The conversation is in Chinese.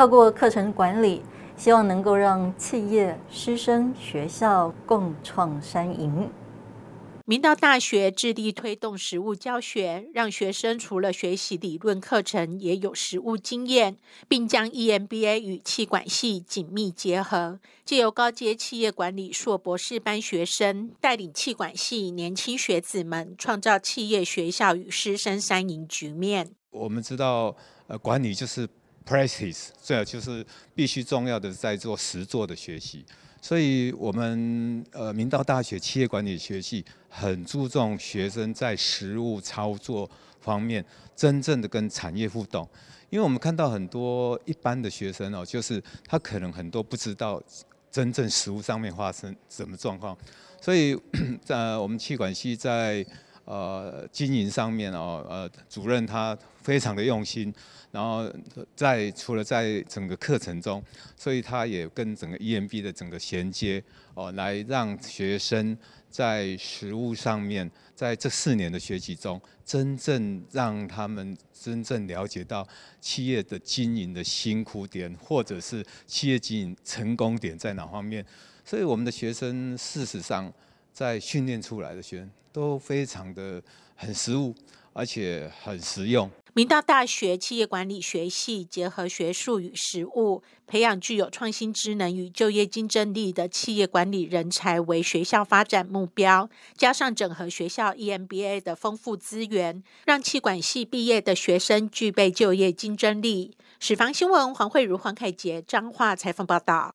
透过课程管理，希望能够让企业、师生、学校共创三赢。明道大学致力推动实物教学，让学生除了学习理论课程，也有实务经验，并将 EMBA 与气管系紧密结合，借由高阶企业管理硕博士班学生带领气管系年轻学子们，创造企业、学校与师生三赢局面。我们知道，呃，管理就是。practice，所以就是必须重要的在做实做的学习。所以，我们呃明道大学企业管理学系很注重学生在实务操作方面真正的跟产业互动。因为我们看到很多一般的学生哦，就是他可能很多不知道真正实务上面发生什么状况。所以在我们气管系在。呃，经营上面哦，呃，主任他非常的用心，然后在除了在整个课程中，所以他也跟整个 EMB 的整个衔接哦，来让学生在实物上面，在这四年的学习中，真正让他们真正了解到企业的经营的辛苦点，或者是企业经营成功点在哪方面，所以我们的学生事实上。在训练出来的学生都非常的很实务，而且很实用。明道大学企业管理学系结合学术与实务，培养具有创新知能与就业竞争力的企业管理人才为学校发展目标。加上整合学校 EMBA 的丰富资源，让气管系毕业的学生具备就业竞争力。《市房新闻》黄慧如、黄凯杰、彰化采访报道。